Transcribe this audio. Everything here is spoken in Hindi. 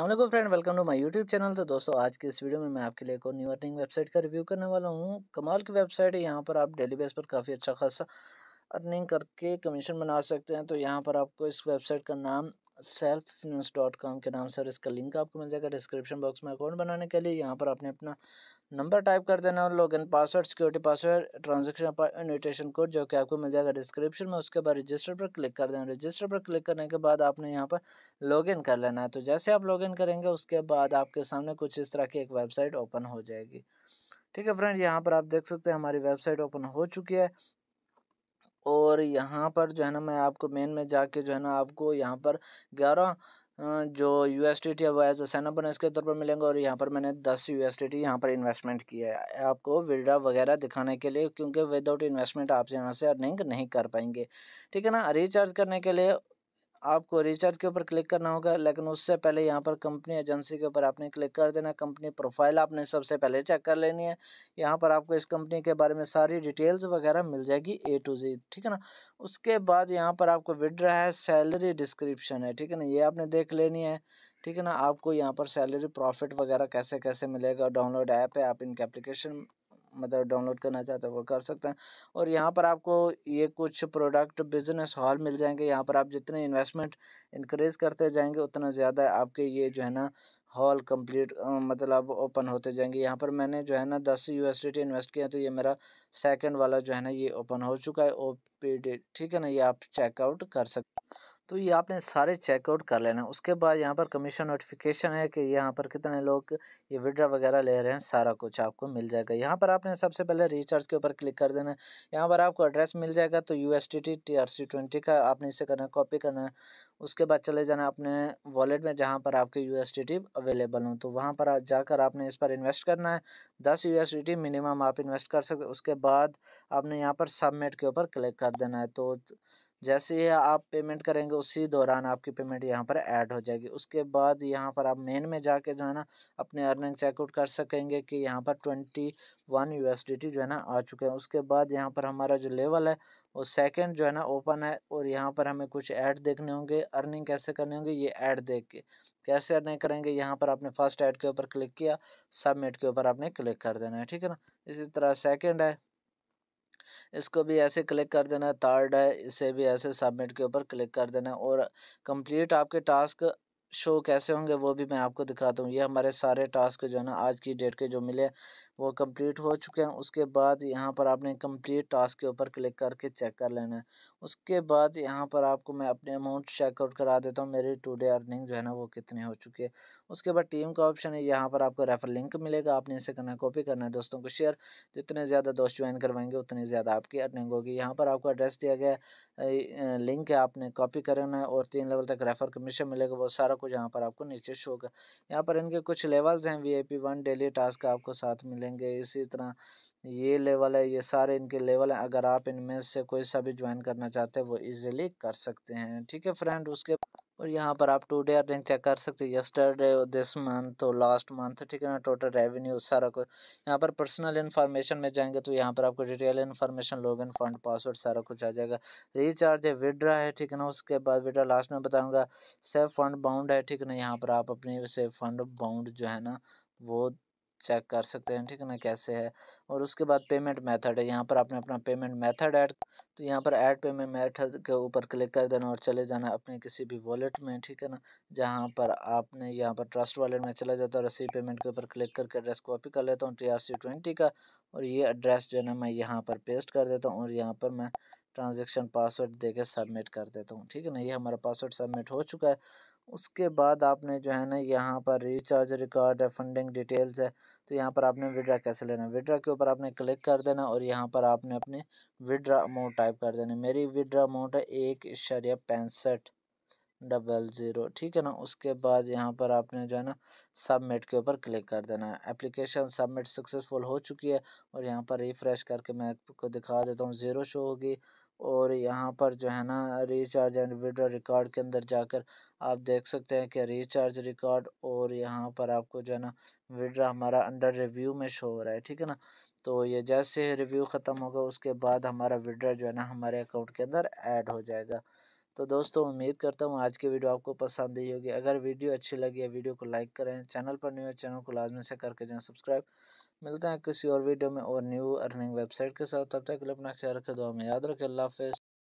Allah friend welcome to my YouTube channel तो दोस्तों आज के इस वीडियो में मैं आपके लिए एक न्यू अर्निंग वेबसाइट का रिव्यू करने वाला हूँ कमाल की वेबसाइट है यहाँ पर आप डेली बेस पर काफ़ी अच्छा खासा अर्निंग करके कमीशन बना सकते हैं तो यहाँ पर आपको इस वेबसाइट का नाम सेल्फ न्यूज डॉट कॉम के नाम से इसका लिंक आपको मिल जाएगा डिस्क्रिप्शन बॉक्स में अकाउंट बनाने के लिए यहाँ पर आपने अपना नंबर टाइप कर देना और login password security password transaction invitation code जो कि आपको मिल जाएगा डिस्क्रिप्शन में उसके बाद रजिस्टर पर क्लिक कर देना रजिस्टर पर क्लिक करने के बाद आपने यहाँ पर लॉगिन कर लेना है तो जैसे आप लॉगिन करेंगे उसके बाद आपके सामने कुछ इस तरह की एक वेबसाइट ओपन हो जाएगी ठीक है फ्रेंड यहाँ पर आप देख सकते हैं हमारी वेबसाइट ओपन हो चुकी है और यहाँ पर जो है ना मैं आपको मेन में जाके जो है ना आपको यहाँ पर ग्यारह जो यू एस टी टी है वो एज अ सैन बोनस के तौर पर मिलेंगे और यहाँ पर मैंने दस यू एस टी टी यहाँ पर इन्वेस्टमेंट किया है आपको विड्रा वगैरह दिखाने के लिए क्योंकि विदाउट इन्वेस्टमेंट आप यहाँ से अर्निंग नहीं कर पाएंगे ठीक है ना रिचार्ज करने के लिए आपको रिचार्ज के ऊपर क्लिक करना होगा लेकिन उससे पहले यहाँ पर कंपनी एजेंसी के ऊपर आपने क्लिक कर देना कंपनी प्रोफाइल आपने सबसे पहले चेक कर लेनी है यहाँ पर आपको इस कंपनी के बारे में सारी डिटेल्स वगैरह मिल जाएगी ए टू जी ठीक है ना उसके बाद यहाँ पर आपको विड्रा है सैलरी डिस्क्रिप्शन है ठीक है ना ये आपने देख लेनी है ठीक है ना आपको यहाँ पर सैलरी प्रॉफिट वगैरह कैसे कैसे मिलेगा डाउनलोड ऐप है आप इनके एप्लीकेशन मतलब डाउनलोड करना चाहते हैं वो कर सकते हैं और यहाँ पर आपको ये कुछ प्रोडक्ट बिजनेस हॉल मिल जाएंगे यहाँ पर आप जितने इन्वेस्टमेंट इंक्रीज़ करते जाएंगे उतना ज़्यादा आपके ये जो है ना हॉल कंप्लीट मतलब ओपन होते जाएंगे यहाँ पर मैंने जो है ना दस यू एस इन्वेस्ट किया तो ये मेरा सेकेंड वाला जो है ना ये ओपन हो चुका है ओ ठीक है ना ये आप चेकआउट कर सकते तो ये आपने सारे चेकआउट कर लेना है उसके बाद यहाँ पर कमीशन नोटिफिकेशन है कि यहाँ पर कितने लोग ये विड्रा वगैरह ले रहे हैं सारा कुछ आपको मिल जाएगा यहाँ पर आपने सबसे पहले रिचार्ज के ऊपर क्लिक कर देना है यहाँ पर आपको एड्रेस मिल जाएगा तो यू एस टी का आपने इसे करना है कॉपी करना है उसके बाद चले जाना अपने वॉलेट में जहाँ पर आपके यू अवेलेबल हों तो वहाँ पर जाकर आपने इस पर इन्वेस्ट करना है दस यू मिनिमम आप इन्वेस्ट कर सकते उसके बाद आपने यहाँ पर सबमिट के ऊपर क्लिक कर देना है तो जैसे ही आप पेमेंट करेंगे उसी दौरान आपकी पेमेंट यहाँ पर ऐड हो जाएगी उसके बाद यहाँ पर आप मेन में जाके जो है ना अपने अर्निंग चेकआउट कर सकेंगे कि यहाँ पर ट्वेंटी वन यू जो है ना आ चुके हैं उसके बाद यहाँ पर हमारा जो लेवल है वो सेकंड जो है ना ओपन है और यहाँ पर हमें कुछ ऐड देखने होंगे अर्निंग कैसे करने होंगे ये ऐड देख के कैसे अर्निंग करेंगे यहाँ पर आपने फर्स्ट ऐड के ऊपर क्लिक किया सबमिट के ऊपर आपने क्लिक कर देना है ठीक है ना इसी तरह सेकेंड है इसको भी ऐसे क्लिक कर देना है थर्ड है इसे भी ऐसे सबमिट के ऊपर क्लिक कर देना है और कंप्लीट आपके टास्क शो कैसे होंगे वो भी मैं आपको दिखाता हूँ ये हमारे सारे टास्क जो है ना आज की डेट के जो मिले वो कंप्लीट हो चुके हैं उसके बाद यहाँ पर आपने कंप्लीट टास्क के ऊपर क्लिक करके चेक कर लेना है उसके बाद यहाँ पर आपको मैं अपने अमाउंट चेकआउट करा देता हूँ मेरी टुडे अर्निंग जो है ना वो कितनी हो चुकी है उसके बाद टीम का ऑप्शन है यहाँ पर आपको रेफर लिंक मिलेगा आपने इसे करना है कॉपी करना है दोस्तों को शेयर जितने ज़्यादा दोस्त ज्वाइन करवाएंगे उतनी ज़्यादा आपकी अर्निंग होगी यहाँ पर आपको एड्रेस दिया गया लिंक है आपने कॉपी करना है और तीन लेवल तक रेफर कमीशन मिलेगा वो सारा आपको जहाँ पर आपको नीचे शो कर यहाँ पर इनके कुछ लेवल्स हैं V I one daily task आपको साथ मिलेंगे इसी तरह ये लेवल है ये सारे इनके लेवल हैं अगर आप इनमें से कोई सा भी ज्वाइन करना चाहते हैं वो इजीली कर सकते हैं ठीक है फ्रेंड उसके और यहाँ पर आप टू डे अर्निंग चेक कर सकते हैं यस्टरडे दिस मंथ और लास्ट मंथ ठीक है ना टोटल रेवेन्यू सारा कुछ यहाँ पर पर्सनल इन्फॉर्मेशन में जाएंगे तो यहाँ पर आपको detail information login fund password सारा कुछ आ जाएगा रिचार्ज है विड्रा है ठीक है ना उसके बाद विड्रा लास्ट में बताऊँगा सेव फंड बाउंड है ठीक है ना यहाँ पर आप अपने सेव फंड बाउंड जो है ना वो चेक कर सकते हैं ठीक है ना कैसे है और उसके बाद पेमेंट मेथड है यहाँ पर आपने अपना पेमेंट मेथड ऐड तो यहाँ पर ऐड पेमेंट मेथड के ऊपर क्लिक कर देना और चले जाना अपने किसी भी वॉलेट में ठीक है ना जहाँ पर आपने यहाँ पर ट्रस्ट वॉलेट में चला जाता है रसीद पेमेंट के ऊपर क्लिक करके एड्रेस कॉपी कर लेता हूँ टी आर सी ट्वेंटी का और ये एड्रेस जो है ना मैं यहाँ पर पेस्ट कर देता हूँ और यहाँ पर मैं ट्रांजेक्शन पासवर्ड दे के सबमिट कर देता हूँ ठीक है ना ये हमारा पासवर्ड सबमिट हो चुका है उसके बाद आपने जो है ना यहाँ पर रिचार्ज रिकॉर्ड है फंडिंग डिटेल्स है तो यहाँ पर आपने विड्रा कैसे लेना है विड्रा के ऊपर आपने क्लिक कर देना और यहाँ पर आपने अपने विड्रा अमाउंट टाइप कर देना मेरी विड्रा अमाउंट है एक इशारिया पैंसठ डबल ज़ीरो ठीक है ना उसके बाद यहाँ पर आपने जो है ना सबमिट के ऊपर क्लिक कर देना है एप्लीकेशन सबमिट सक्सेसफुल हो चुकी है और यहाँ पर रिफ़्रेश करके मैं आपको दिखा देता हूँ ज़ीरो शो होगी और यहाँ पर जो है ना रिचार्ज एंड विड्रॉ रिकॉर्ड के अंदर जाकर आप देख सकते हैं कि रिचार्ज रिकॉर्ड और यहाँ पर आपको जो है ना विड्रा हमारा अंडर रिव्यू में शो हो रहा है ठीक है ना तो ये जैसे रिव्यू ख़त्म होगा उसके बाद हमारा विड्रा जो है ना हमारे अकाउंट के अंदर ऐड हो जाएगा तो दोस्तों उम्मीद करता हूँ आज की वीडियो आपको पसंद आई होगी अगर वीडियो अच्छी लगी है वीडियो को लाइक करें चैनल पर न्यू है चैनल को लाजमी से करके जाएँ सब्सक्राइब मिलते हैं किसी और वीडियो में और न्यू अर्निंग वेबसाइट के साथ तब तक के लिए अपना ख्याल रखें दो हमें याद रखें अल्लाह हाफिज़